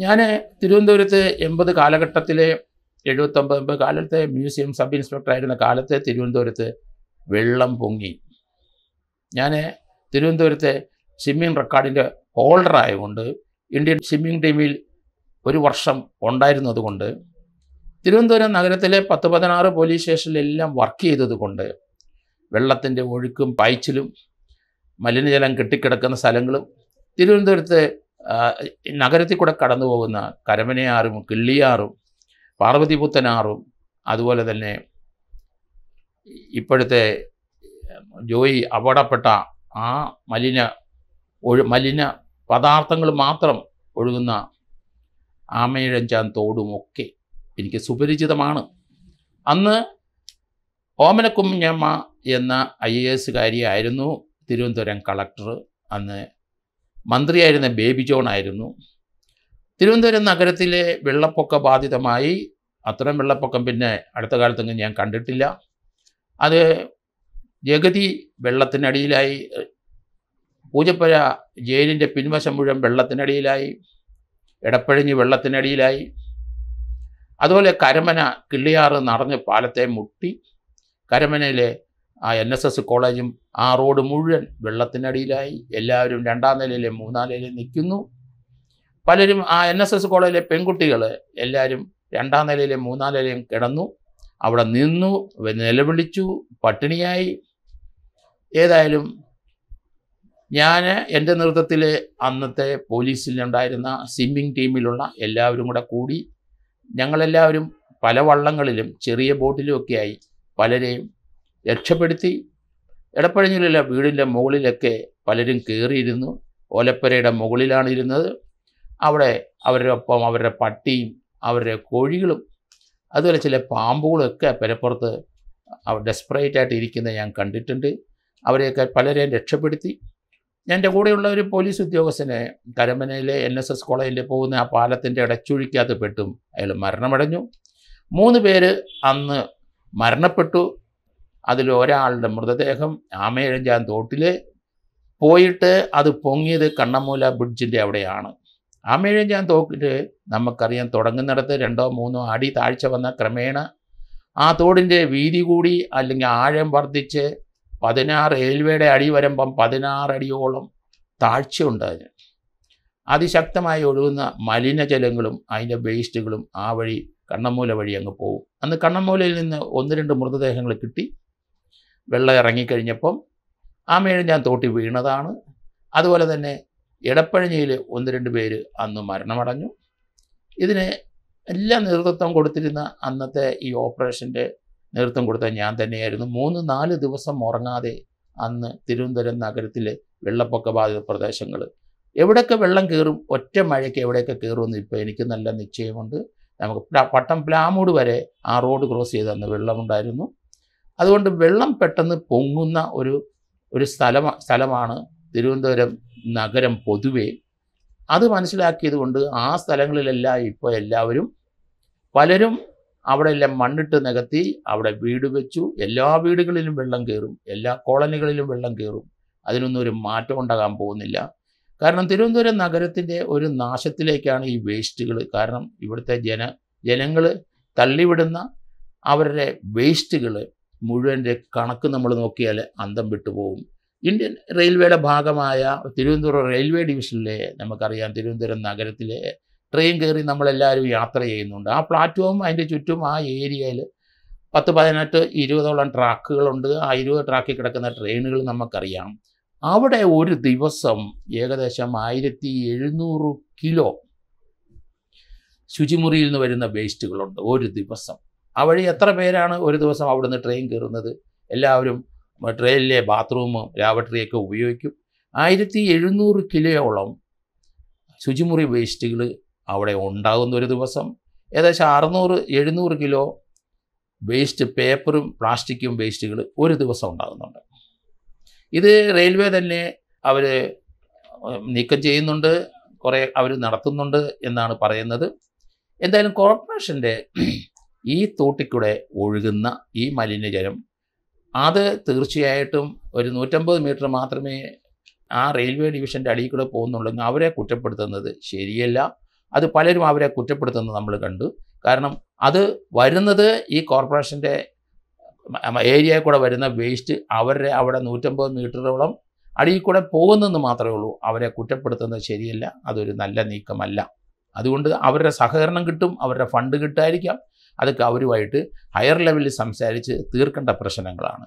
ഞാൻ തിരുവനന്തപുരത്തെ എൺപത് കാലഘട്ടത്തിലെ എഴുപത്തൊമ്പത് എൺപത് കാലത്തെ മ്യൂസിയം സബ് ഇൻസ്പെക്ടർ ആയിരുന്ന കാലത്തെ തിരുവനന്തപുരത്ത് വെള്ളം പൊങ്ങി ഞാൻ തിരുവനന്തപുരത്തെ സ്വിമ്മിങ് റെക്കോർഡിൻ്റെ ഹോൾഡർ ആയതുകൊണ്ട് ഇന്ത്യൻ സ്വിമ്മിങ് ടീമിൽ ഒരു വർഷം ഉണ്ടായിരുന്നതുകൊണ്ട് തിരുവനന്തപുരം നഗരത്തിലെ പത്ത് പതിനാറ് പോലീസ് സ്റ്റേഷനിലെല്ലാം വർക്ക് ചെയ്തതുകൊണ്ട് വെള്ളത്തിൻ്റെ ഒഴുക്കും പായ്ച്ചിലും മലിനജലം കെട്ടിക്കിടക്കുന്ന സ്ഥലങ്ങളും തിരുവനന്തപുരത്ത് നഗരത്തിൽ കൂടെ കടന്നു പോകുന്ന കരമനയാറും കിള്ളിയാറും പാർവതിപുത്തനാറും അതുപോലെ തന്നെ ഇപ്പോഴത്തെ ജോയി അപകടപ്പെട്ട ആ മലിന ഒഴു മലിന പദാർത്ഥങ്ങൾ മാത്രം ഒഴുകുന്ന ആമയിഴഞ്ചാൻ തോടുമൊക്കെ എനിക്ക് സുപരിചിതമാണ് അന്ന് ഓമനക്കുഞ്ഞമ്മ എന്ന ഐ എ എസ്സുകാരിയായിരുന്നു തിരുവനന്തപുരം കളക്ടർ അന്ന് മന്ത്രിയായിരുന്ന ബേബി ജോൺ ആയിരുന്നു തിരുവനന്തപുരം നഗരത്തിലെ വെള്ളപ്പൊക്ക ബാധിതമായി അത്തരം വെള്ളപ്പൊക്കം പിന്നെ അടുത്ത കാലത്തൊന്നും ഞാൻ കണ്ടിട്ടില്ല അത് ജഗതി വെള്ളത്തിനടിയിലായി പൂജപ്പുര ജയിലിൻ്റെ പിൻവശം മുഴുവൻ വെള്ളത്തിനടിയിലായി ഇടപ്പഴിഞ്ഞ് വെള്ളത്തിനടിയിലായി അതുപോലെ കരമന കിള്ളിയാറ് നടഞ്ഞ് പാലത്തെ മുട്ടി കരമനയിലെ ആ എൻ എസ് എസ് കോളേജും ആ റോഡ് മുഴുവൻ വെള്ളത്തിനടിയിലായി എല്ലാവരും രണ്ടാം നിലയിലെ മൂന്നാം നിലയിൽ നിൽക്കുന്നു പലരും ആ എൻ എസ് എസ് കോളേജിലെ പെൺകുട്ടികൾ എല്ലാവരും രണ്ടാം നിലയിലെ മൂന്നാം നിലയിലും കിടന്നു അവിടെ നിന്നു നിലവിളിച്ചു പട്ടിണിയായി ഏതായാലും ഞാൻ എൻ്റെ നേതൃത്വത്തിൽ അന്നത്തെ പോലീസിലുണ്ടായിരുന്ന സ്വിമ്മിങ് ടീമിലുള്ള എല്ലാവരും കൂടെ കൂടി ഞങ്ങളെല്ലാവരും പല വള്ളങ്ങളിലും ചെറിയ ബോട്ടിലുമൊക്കെയായി പലരെയും രക്ഷപ്പെടുത്തി എടപ്പഴഞ്ഞിലുള്ള വീടിൻ്റെ മുകളിലൊക്കെ പലരും കയറിയിരുന്നു ഓലപ്പരയുടെ മുകളിലാണ് ഇരുന്നത് അവിടെ അവരുടെ ഒപ്പം അവരുടെ പട്ടിയും അവരുടെ കോഴികളും അതുപോലെ ചില പാമ്പുകളൊക്കെ പെരപ്പുറത്ത് ഡെസ്പറേറ്റ് ആയിട്ട് ഇരിക്കുന്നത് ഞാൻ കണ്ടിട്ടുണ്ട് അവരെയൊക്കെ പലരെയും രക്ഷപ്പെടുത്തി എൻ്റെ കൂടെയുള്ള ഒരു പോലീസ് ഉദ്യോഗസ്ഥനെ കരമനയിലെ എൻ എസ് എസ് കോളേജിൽ പോകുന്ന ആ പാലത്തിൻ്റെ ഇടച്ചുഴിക്കകത്ത് പെട്ടും അയാൾ മരണമടഞ്ഞു മൂന്ന് പേര് അന്ന് മരണപ്പെട്ടു അതിൽ ഒരാളുടെ മൃതദേഹം ആമേഴഞ്ചാൻ തോട്ടിൽ പോയിട്ട് അത് പൊങ്ങിയത് കണ്ണമൂല ബ്രിഡ്ജിൻ്റെ അവിടെയാണ് ആമേഴഞ്ചാൻ തോട്ടിൽ നമുക്കറിയാം തുടങ്ങുന്നിടത്ത് രണ്ടോ മൂന്നോ അടി താഴ്ച വന്ന ക്രമേണ ആ തോടിൻ്റെ വീതി കൂടി അല്ലെങ്കിൽ ആഴം വർദ്ധിച്ച് പതിനാറ് റെയിൽവേയുടെ അടി വരുമ്പം പതിനാറടിയോളം താഴ്ചയുണ്ട് അതിന് അതിശക്തമായി ഒഴുകുന്ന മലിനജലങ്ങളും അതിൻ്റെ വേസ്റ്റുകളും ആ വഴി കണ്ണമൂല വഴി അങ്ങ് പോകും അന്ന് കണ്ണമൂലയിൽ നിന്ന് ഒന്ന് രണ്ട് മൃതദേഹങ്ങൾ കിട്ടി വെള്ളം ഇറങ്ങിക്കഴിഞ്ഞപ്പം ആ മേഴ് ഞാൻ തോട്ടി വീണതാണ് അതുപോലെ തന്നെ ഇടപ്പഴഞ്ഞിയിൽ ഒന്ന് രണ്ട് പേര് അന്ന് മരണമടഞ്ഞു ഇതിന് എല്ലാ നേതൃത്വം കൊടുത്തിരുന്ന അന്നത്തെ ഈ ഓപ്പറേഷൻ്റെ നേതൃത്വം കൊടുത്ത ഞാൻ തന്നെയായിരുന്നു മൂന്ന് നാല് ദിവസം ഉറങ്ങാതെ അന്ന് തിരുവനന്തപുരം നഗരത്തിലെ വെള്ളപ്പൊക്ക ബാധിത പ്രദേശങ്ങൾ എവിടെയൊക്കെ വെള്ളം കയറും ഒറ്റ മഴയ്ക്ക് എവിടെയൊക്കെ കയറുമെന്ന് ഇപ്പോൾ എനിക്ക് നല്ല നിശ്ചയമുണ്ട് നമുക്ക് പട്ടം പ്ലാമൂട് വരെ ആ റോഡ് ക്രോസ് ചെയ്ത് അന്ന് വെള്ളമുണ്ടായിരുന്നു അതുകൊണ്ട് വെള്ളം പെട്ടെന്ന് പൊങ്ങുന്ന ഒരു ഒരു സ്ഥല സ്ഥലമാണ് തിരുവനന്തപുരം നഗരം പൊതുവേ അത് മനസ്സിലാക്കിയത് കൊണ്ട് ആ സ്ഥലങ്ങളിലെല്ലാം ഇപ്പോൾ എല്ലാവരും പലരും എല്ലാം മണ്ണിട്ട് നികത്തി അവിടെ വീട് വെച്ചു എല്ലാ വീടുകളിലും വെള്ളം കയറും എല്ലാ കോളനികളിലും വെള്ളം കയറും അതിനൊന്നും ഒരു മാറ്റം ഉണ്ടാകാൻ പോകുന്നില്ല കാരണം തിരുവനന്തപുരം നഗരത്തിൻ്റെ ഒരു നാശത്തിലേക്കാണ് ഈ വേസ്റ്റുകൾ കാരണം ഇവിടുത്തെ ജന ജനങ്ങൾ തള്ളിവിടുന്ന അവരുടെ വേസ്റ്റുകൾ മുഴുവൻ്റെ കണക്ക് നമ്മൾ നോക്കിയാൽ അന്തം വിട്ടുപോകും ഇന്ത്യൻ റെയിൽവേയുടെ ഭാഗമായ തിരുവനന്തപുരം റെയിൽവേ ഡിവിഷനിലെ നമുക്കറിയാം തിരുവനന്തപുരം നഗരത്തിലെ ട്രെയിൻ കയറി നമ്മളെല്ലാവരും യാത്ര ചെയ്യുന്നുണ്ട് ആ പ്ലാറ്റ്ഫോം അതിൻ്റെ ചുറ്റും ആ ഏരിയയിൽ പത്ത് പതിനെട്ട് ഇരുപതോളം ട്രാക്കുകളുണ്ട് ആ ഇരുപത് ട്രാക്കിൽ കിടക്കുന്ന ട്രെയിനുകൾ നമുക്കറിയാം അവിടെ ഒരു ദിവസം ഏകദേശം ആയിരത്തി എഴുന്നൂറ് കിലോ ശുചിമുറിയിൽ നിന്ന് വരുന്ന വേസ്റ്റുകളുണ്ട് ഒരു ദിവസം ആ വഴി എത്ര പേരാണ് ഒരു ദിവസം അവിടെ നിന്ന് ട്രെയിൻ കയറുന്നത് എല്ലാവരും ട്രെയിനിലെ ബാത്റൂമും ലാബറട്ടറിയൊക്കെ ഉപയോഗിക്കും ആയിരത്തി എഴുന്നൂറ് കിലോയോളം ശുചിമുറി വേസ്റ്റുകൾ അവിടെ ഉണ്ടാകുന്ന ഒരു ദിവസം ഏകദേശം അറുന്നൂറ് എഴുന്നൂറ് കിലോ വേസ്റ്റ് പേപ്പറും പ്ലാസ്റ്റിക്കും വേസ്റ്റുകൾ ഒരു ദിവസം ഉണ്ടാകുന്നുണ്ട് ഇത് റെയിൽവേ തന്നെ അവർ നീക്കം ചെയ്യുന്നുണ്ട് കുറേ അവർ നടത്തുന്നുണ്ട് എന്നാണ് പറയുന്നത് എന്തായാലും കോർപ്പറേഷൻ്റെ ഈ തോട്ടിക്കൂടെ ഒഴുകുന്ന ഈ മലിനജലം അത് തീർച്ചയായിട്ടും ഒരു നൂറ്റമ്പത് മീറ്റർ മാത്രമേ ആ റെയിൽവേ ഡിവിഷൻ്റെ അടിയിൽ കൂടെ പോകുന്നുള്ളെങ്കിൽ അവരെ കുറ്റപ്പെടുത്തുന്നത് ശരിയല്ല അത് പലരും അവരെ കുറ്റപ്പെടുത്തുന്നത് നമ്മൾ കണ്ടു കാരണം അത് വരുന്നത് ഈ കോർപ്പറേഷൻ്റെ ഏരിയയിൽ കൂടെ വരുന്ന വേസ്റ്റ് അവരുടെ അവിടെ നൂറ്റമ്പത് മീറ്ററോളം അടിയിൽ കൂടെ പോകുന്നെന്ന് മാത്രമേ ഉള്ളൂ അവരെ കുറ്റപ്പെടുത്തുന്നത് ശരിയല്ല അതൊരു നല്ല നീക്കമല്ല അതുകൊണ്ട് അവരുടെ സഹകരണം കിട്ടും അവരുടെ ഫണ്ട് കിട്ടായിരിക്കാം അത് ഗൗരവമായിട്ട് ഹയർ ലെവലിൽ സംസാരിച്ച് തീർക്കേണ്ട പ്രശ്നങ്ങളാണ്